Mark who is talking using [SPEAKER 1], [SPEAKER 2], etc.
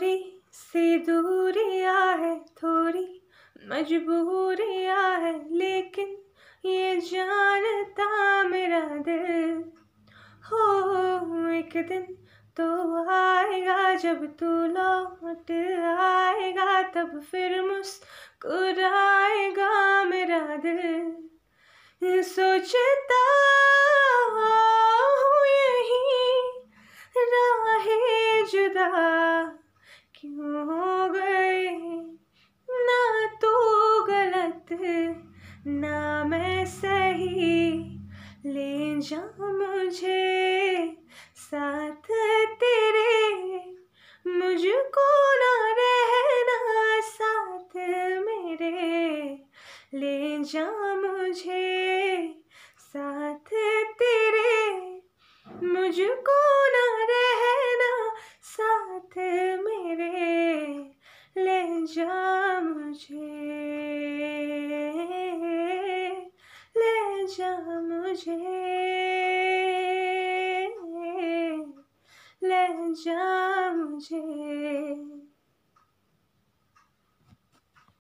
[SPEAKER 1] दूरी से दूरिया है थोड़ी मजबूरिया है लेकिन ये जानता मेरा दिल हो एक दिन तो आएगा जब तू लौट आएगा तब फिर मुस्कुराएगा मेरा दिल सोचता हूँ यही राह जुदा क्यों हो गई ना तो गलत ना मैं सही ले जा मुझे साथ तेरे मुझको ना रहना साथ मेरे ले जा मुझे साथ तेरे मुझको जा मुझे ले जा मुझे ले जा